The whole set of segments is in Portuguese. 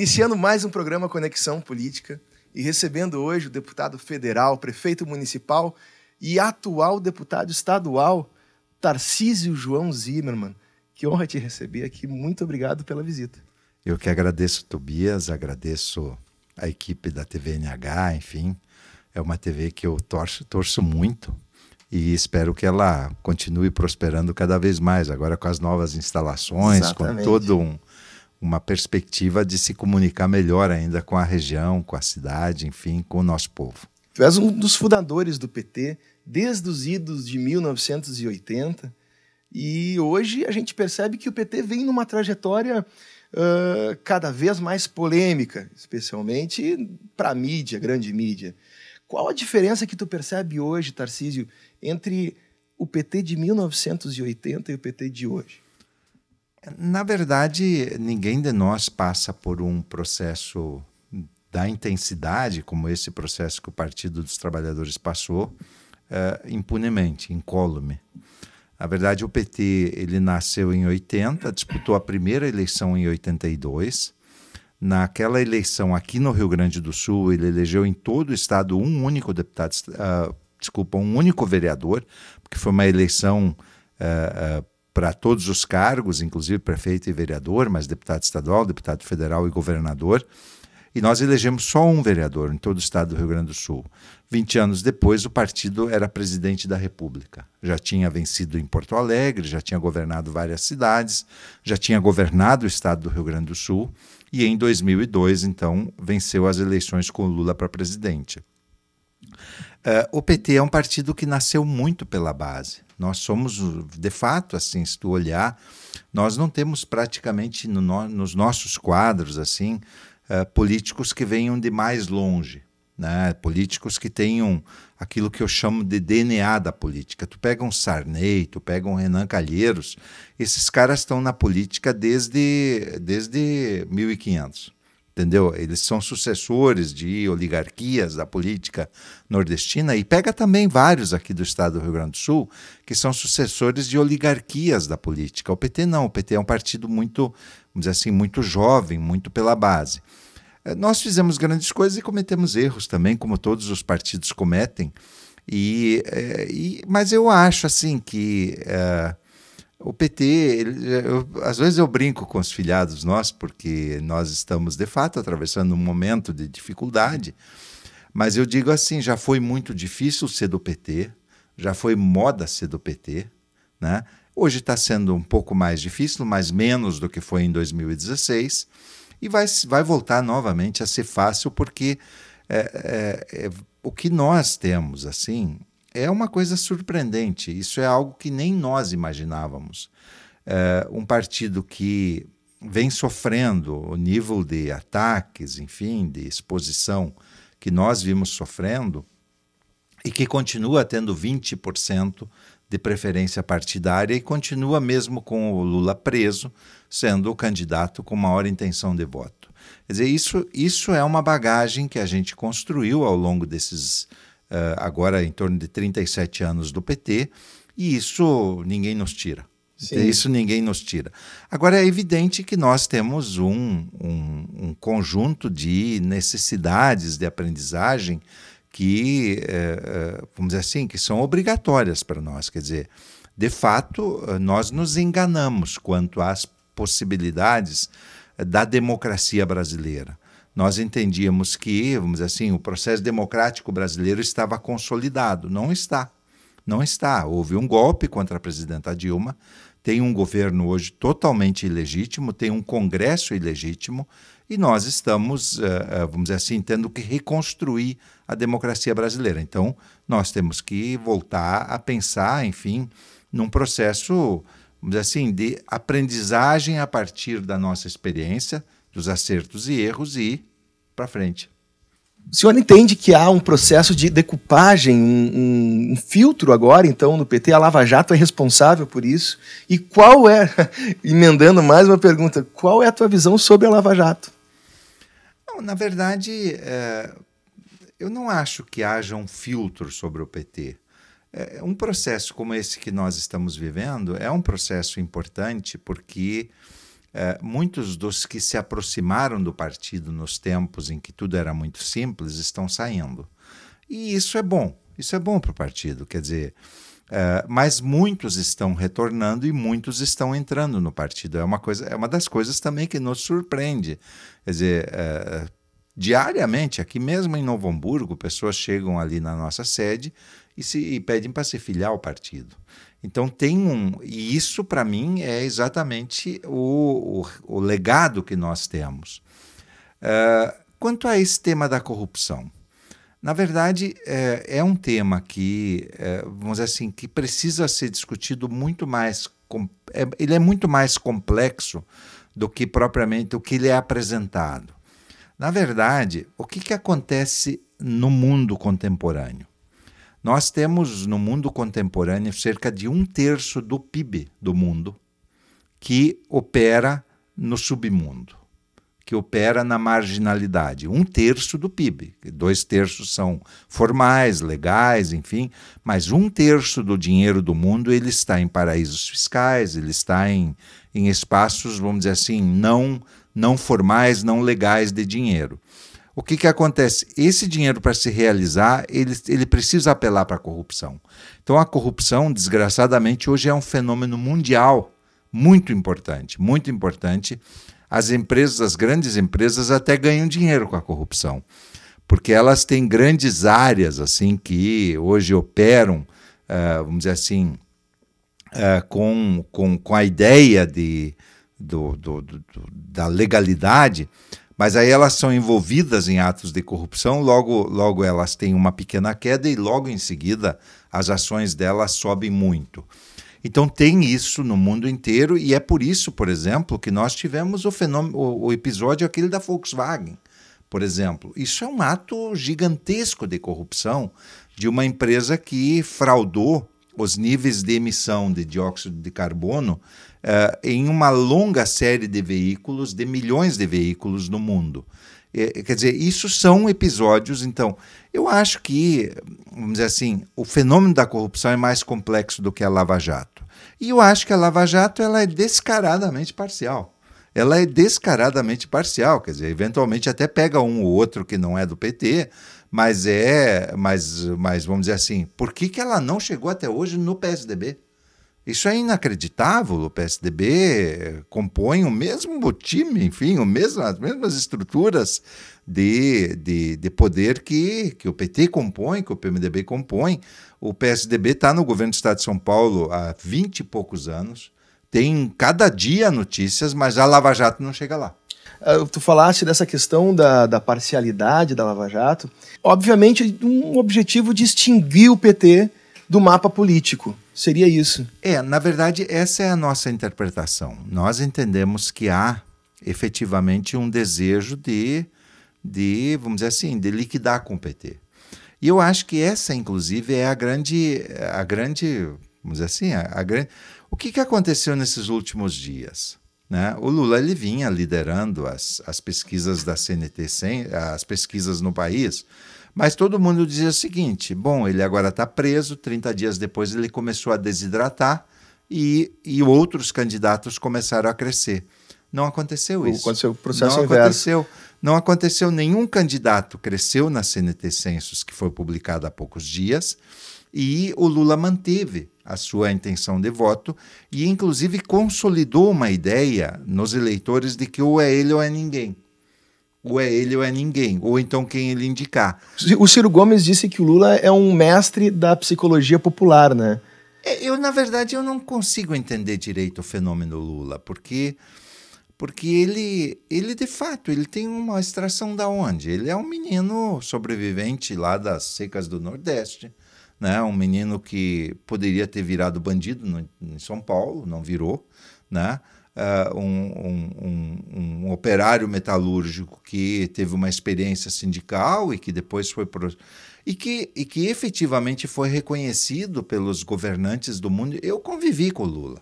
Iniciando mais um programa Conexão Política e recebendo hoje o deputado federal, prefeito municipal e atual deputado estadual, Tarcísio João Zimmermann. Que honra te receber aqui. Muito obrigado pela visita. Eu que agradeço, Tobias, agradeço a equipe da TVNH, enfim. É uma TV que eu torço, torço muito e espero que ela continue prosperando cada vez mais agora com as novas instalações, Exatamente. com todo um uma perspectiva de se comunicar melhor ainda com a região, com a cidade, enfim, com o nosso povo. Tu és um dos fundadores do PT desde os idos de 1980 e hoje a gente percebe que o PT vem numa trajetória uh, cada vez mais polêmica, especialmente para a mídia, grande mídia. Qual a diferença que tu percebe hoje, Tarcísio, entre o PT de 1980 e o PT de hoje? Na verdade, ninguém de nós passa por um processo da intensidade, como esse processo que o Partido dos Trabalhadores passou, uh, impunemente, incólume. Na verdade, o PT ele nasceu em 80, disputou a primeira eleição em 82. Naquela eleição aqui no Rio Grande do Sul, ele elegeu em todo o estado um único deputado, uh, desculpa, um único vereador, porque foi uma eleição uh, para todos os cargos, inclusive prefeito e vereador, mas deputado estadual, deputado federal e governador. E nós elegemos só um vereador em todo o estado do Rio Grande do Sul. 20 anos depois, o partido era presidente da República. Já tinha vencido em Porto Alegre, já tinha governado várias cidades, já tinha governado o estado do Rio Grande do Sul. E em 2002, então, venceu as eleições com Lula para presidente. Uh, o PT é um partido que nasceu muito pela base. Nós somos, de fato, assim, se tu olhar, nós não temos praticamente no, nos nossos quadros, assim, uh, políticos que venham de mais longe. Né? Políticos que tenham aquilo que eu chamo de DNA da política. Tu pega um Sarney, tu pega um Renan Calheiros, esses caras estão na política desde, desde 1500 entendeu? Eles são sucessores de oligarquias da política nordestina e pega também vários aqui do estado do Rio Grande do Sul que são sucessores de oligarquias da política. O PT não, o PT é um partido muito, vamos dizer assim, muito jovem, muito pela base. Eh, nós fizemos grandes coisas e cometemos erros também, como todos os partidos cometem. E, eh, e mas eu acho assim que uh, o PT, ele, eu, às vezes eu brinco com os filhados nós, porque nós estamos de fato atravessando um momento de dificuldade. Mas eu digo assim, já foi muito difícil ser do PT, já foi moda ser do PT, né? Hoje está sendo um pouco mais difícil, mas menos do que foi em 2016, e vai, vai voltar novamente a ser fácil, porque é, é, é, o que nós temos assim é uma coisa surpreendente. Isso é algo que nem nós imaginávamos. É, um partido que vem sofrendo o nível de ataques, enfim, de exposição que nós vimos sofrendo e que continua tendo 20% de preferência partidária e continua mesmo com o Lula preso, sendo o candidato com maior intenção de voto. Quer dizer, isso, isso é uma bagagem que a gente construiu ao longo desses eh, agora em torno de 37 anos do PT, e isso ninguém nos tira. Sim. Então, isso ninguém nos tira. Agora, é evidente que nós temos um, um, um conjunto de necessidades de aprendizagem que, é, vamos dizer assim, que são obrigatórias para nós. Quer dizer, de fato, nós nos enganamos quanto às possibilidades da democracia brasileira nós entendíamos que, vamos dizer assim, o processo democrático brasileiro estava consolidado. Não está. Não está. Houve um golpe contra a presidenta Dilma, tem um governo hoje totalmente ilegítimo, tem um Congresso ilegítimo, e nós estamos, eh, eh, vamos dizer assim, tendo que reconstruir a democracia brasileira. Então, nós temos que voltar a pensar, enfim, num processo, vamos dizer assim, de aprendizagem a partir da nossa experiência dos acertos e erros e para frente. O senhor entende que há um processo de decupagem, um, um, filtro agora, então, no PT? A Lava Jato é responsável por isso? E qual é, emendando mais uma pergunta, qual é a tua visão sobre a Lava Jato? Não, na verdade, é, eu não acho que haja um filtro sobre o PT. É, um processo como esse que nós estamos vivendo é um processo importante porque é, muitos dos que se aproximaram do partido nos tempos em que tudo era muito simples estão saindo. E isso é bom, isso é bom para o partido, quer dizer. Uh, mas muitos estão retornando e muitos estão entrando no partido. É uma, coisa, é uma das coisas também que nos surpreende. Quer dizer, uh, Diariamente, aqui mesmo em Novo Hamburgo, pessoas chegam ali na nossa sede e, se, e pedem para se filiar ao partido. Então tem um. E isso, para mim, é exatamente o, o, o, legado que nós temos. Uh, quanto a esse tema da corrupção, na verdade, é, é um tema que, é, vamos dizer assim, que precisa ser discutido muito mais. Com, é, ele é muito mais complexo do que propriamente o que ele é apresentado. Na verdade, o que, que acontece no mundo contemporâneo? Nós temos no mundo contemporâneo cerca de um terço do PIB do mundo que opera no submundo, que opera na marginalidade. Um terço do PIB. Dois terços são formais, legais, enfim, mas um terço do dinheiro do mundo ele está em paraísos fiscais, ele está em, em espaços, vamos dizer assim, não não formais, não legais de dinheiro. O que, que acontece? Esse dinheiro, para se realizar, ele, ele precisa apelar para a corrupção. Então, a corrupção, desgraçadamente, hoje é um fenômeno mundial muito importante, muito importante. As empresas, as grandes empresas, até ganham dinheiro com a corrupção, porque elas têm grandes áreas assim que hoje operam, uh, vamos dizer assim, uh, com, com, com a ideia de do, do, do, da legalidade, mas aí elas são envolvidas em atos de corrupção, logo, logo elas têm uma pequena queda e logo em seguida as ações delas sobem muito. Então tem isso no mundo inteiro e é por isso, por exemplo, que nós tivemos o fenômeno, o, o episódio aquele da Volkswagen, por exemplo. Isso é um ato gigantesco de corrupção de uma empresa que fraudou os níveis de emissão de dióxido de carbono uh, em uma longa série de veículos, de milhões de veículos no mundo. É, quer dizer, isso são episódios, então. Eu acho que, vamos dizer assim, o fenômeno da corrupção é mais complexo do que a Lava Jato. E eu acho que a Lava Jato ela é descaradamente parcial. Ela é descaradamente parcial, quer dizer, eventualmente até pega um ou outro que não é do PT, mas é, mas, mas vamos dizer assim, por que, que ela não chegou até hoje no PSDB? Isso é inacreditável. O PSDB compõe o mesmo time, enfim, o mesmo, as mesmas estruturas de, de, de poder que, que o PT compõe, que o PMDB compõe. O PSDB está no governo do Estado de São Paulo há 20 e poucos anos. Tem cada dia notícias, mas a Lava Jato não chega lá. Ah, tu falaste dessa questão da, da, parcialidade da Lava Jato. Obviamente, um objetivo de extinguir o PT do mapa político. Seria isso? É, na verdade, essa é a nossa interpretação. Nós entendemos que há efetivamente um desejo de, de vamos dizer assim, de liquidar com o PT. E eu acho que essa, inclusive, é a grande, a grande, vamos dizer assim, a, a grande. O que, que aconteceu nesses últimos dias? Né? O Lula ele vinha liderando as, as pesquisas da CNT, as pesquisas no país, mas todo mundo dizia o seguinte: bom, ele agora está preso, 30 dias depois ele começou a desidratar e, e outros candidatos começaram a crescer. Não aconteceu isso. Aconteceu o processo não inverso. Aconteceu, não aconteceu nenhum candidato cresceu na CNT Census, que foi publicada há poucos dias, e o Lula manteve a sua intenção de voto e, inclusive, consolidou uma ideia nos eleitores de que ou é ele ou é ninguém. Ou é ele ou é ninguém, ou então quem ele indicar. O Ciro Gomes disse que o Lula é um mestre da psicologia popular, né? É, eu, na verdade, eu não consigo entender direito o fenômeno Lula, porque porque ele, ele de fato, ele tem uma extração da onde? Ele é um menino sobrevivente lá das secas do Nordeste né? Um menino que poderia ter virado bandido no, em São Paulo, não virou, né? Uh, um, um, um, um, operário metalúrgico que teve uma experiência sindical e que depois foi pro... e que e que efetivamente foi reconhecido pelos governantes do mundo. Eu convivi com o Lula.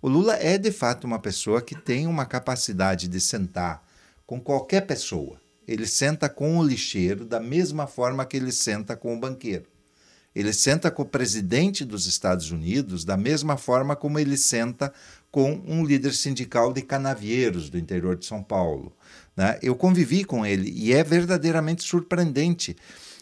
O Lula é de fato uma pessoa que tem uma capacidade de sentar com qualquer pessoa. Ele senta com o lixeiro da mesma forma que ele senta com o banqueiro. Ele senta com o presidente dos Estados Unidos da mesma forma como ele senta com um líder sindical de canavieiros do interior de São Paulo. Né? Eu convivi com ele e é verdadeiramente surpreendente.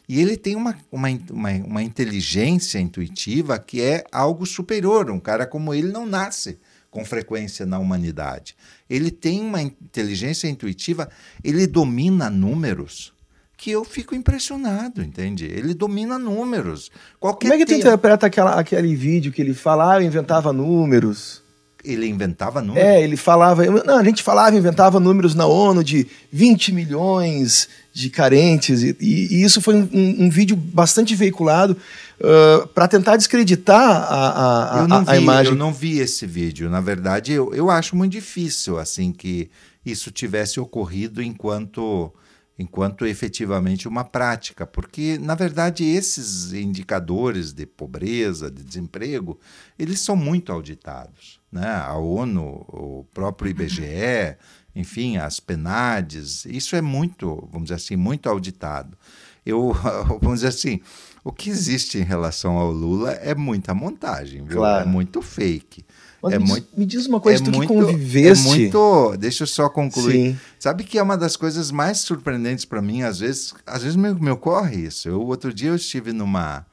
E ele tem uma, uma, uma, uma inteligência intuitiva que é algo superior. Um cara como ele não nasce com frequência na humanidade. Ele tem uma inteligência intuitiva, ele domina números que eu fico impressionado, entende? Ele domina números. Qualquer Como é que tu interpreta aquela, aquele vídeo que ele falava, ah, inventava números? Ele inventava números? É, ele falava. Não, a gente falava, inventava números na ONU de 20 milhões de carentes. E, e isso foi um, um, vídeo bastante veiculado uh, ah, para tentar descreditar a, a, a, vi, a, imagem. Eu não vi esse vídeo. Na verdade, eu, eu acho muito difícil assim que isso tivesse ocorrido enquanto enquanto é efetivamente uma prática, porque na verdade esses indicadores de pobreza, de desemprego, eles são muito auditados, né? A ONU, o próprio IBGE, uhum. enfim, as PNADs, isso é muito, vamos dizer assim, muito auditado. Eu, vamos dizer assim, o que existe em relação ao Lula é muita montagem, viu? É claro. É muito fake. Mas é me, muito, diz, me diz uma coisa, é tu muito, que conviveste. É muito, deixa eu só concluir. Sim. Sabe que é uma das coisas mais surpreendentes para mim, às vezes, às vezes me, me ocorre isso. Eu, outro dia eu estive numa,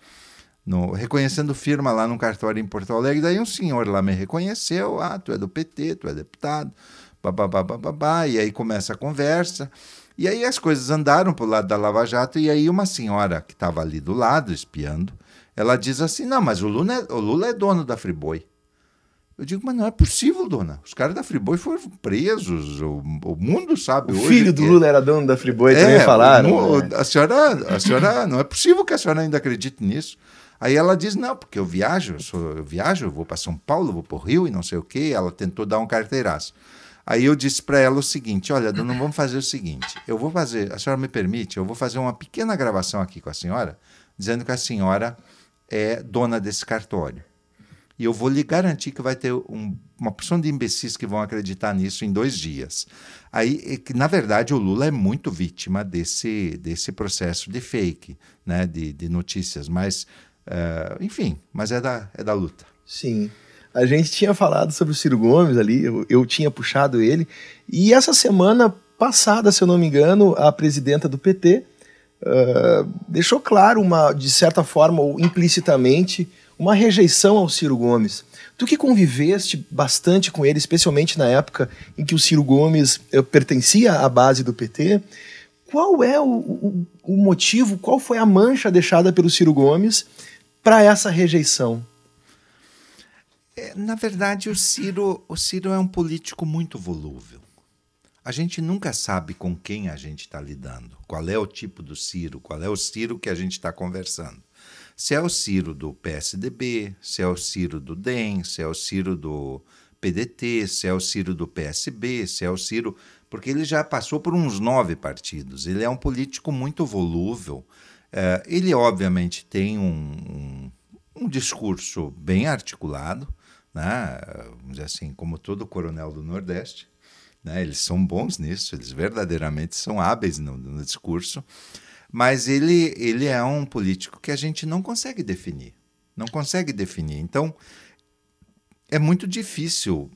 no, reconhecendo firma lá num cartório em Porto Alegre, daí um senhor lá me reconheceu, ah, tu é do PT, tu é deputado, babá, babá, e aí começa a conversa. E aí as coisas andaram para o lado da Lava Jato, e aí uma senhora que estava ali do lado, espiando, ela diz assim: não, mas o Lula é, o Lula é dono da Friboi. Eu digo, mas não é possível, dona. Os caras da Friboi foram presos. O, o mundo sabe o hoje. O filho do que... Lula era dono da Friboi, é, também falaram. No, né? A senhora, a senhora não é possível que a senhora ainda acredite nisso. Aí ela diz, não, porque eu viajo, eu, sou, eu viajo, eu vou para São Paulo, vou para o Rio e não sei o quê. Ela tentou dar um carteiraço. Aí eu disse para ela o seguinte: olha, dona, vamos fazer o seguinte. Eu vou fazer, a senhora me permite, eu vou fazer uma pequena gravação aqui com a senhora, dizendo que a senhora é dona desse cartório. E eu vou lhe garantir que vai ter um, uma porção de imbecis que vão acreditar nisso em dois dias. Aí, é na verdade, o Lula é muito vítima desse, desse processo de fake, né? de, de notícias. Mas, uh, enfim, mas é da, é da luta. Sim. A gente tinha falado sobre o Ciro Gomes ali, eu, eu tinha puxado ele. E essa semana passada, se eu não me engano, a presidenta do PT uh, eh, deixou claro, uma, de certa forma ou implicitamente, uma rejeição ao Ciro Gomes. Tu que conviveste bastante com ele, especialmente na época em que o Ciro Gomes eh, pertencia à base do PT, qual é o, o, o motivo, qual foi a mancha deixada pelo Ciro Gomes para essa rejeição? É, na verdade, o Ciro, o Ciro é um político muito volúvel. A gente nunca sabe com quem a gente está lidando, qual é o tipo do Ciro, qual é o Ciro que a gente está conversando se é o Ciro do PSDB, se é o Ciro do DEM, se é o Ciro do PDT, se é o Ciro do PSB, se é o Ciro. Porque ele já passou por uns nove partidos. Ele é um político muito volúvel. Eh, ele, obviamente, tem um, um, um discurso bem articulado, né? vamos dizer assim, como todo coronel do Nordeste. Né? Eles são bons nisso, eles verdadeiramente são hábeis no, no discurso. Mas ele, ele é um político que a gente não consegue definir. Não consegue definir. Então, é muito difícil.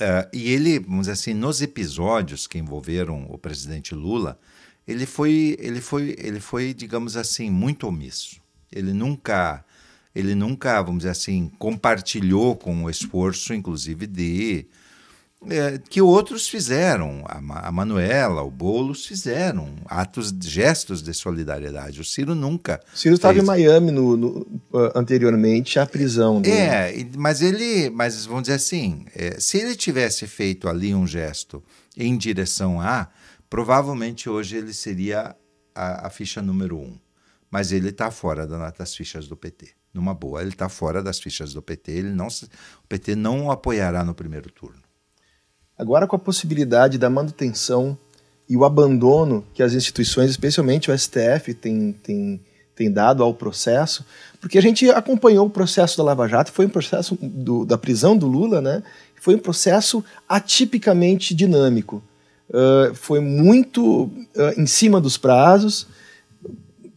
Uh, e ele, vamos dizer assim, nos episódios que envolveram o presidente Lula, ele foi, ele foi, ele foi, digamos assim, muito omisso. Ele nunca, ele nunca, vamos dizer assim, compartilhou com o esforço, inclusive de é, que outros fizeram. A, a Manuela, o Boulos fizeram atos, gestos de solidariedade. O Ciro nunca. O Ciro estava em Miami no, no, ah, anteriormente à prisão dele. É, mas ele, mas vamos dizer assim, é, se ele tivesse feito ali um gesto em direção a, provavelmente hoje ele seria a, a ficha número um. Mas ele está tá fora das fichas do PT numa boa, ele está fora das fichas do PT, ele não, o PT não o apoiará no primeiro turno agora com a possibilidade da manutenção e o abandono que as instituições, especialmente o STF, tem, tem, tem dado ao processo, porque a gente acompanhou o processo da Lava Jato, foi um processo do, da prisão do Lula, né? Foi um processo atipicamente dinâmico. Uh, foi muito uh, em cima dos prazos,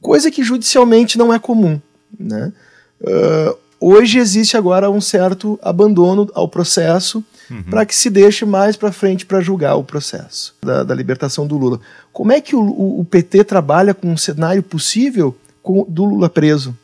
coisa que judicialmente não é comum. Né? Uh, hoje existe agora um certo abandono ao processo uhum. para que se deixe mais para frente para julgar o processo da, da, libertação do Lula. Como é que o, o PT trabalha com um cenário possível com, do Lula preso?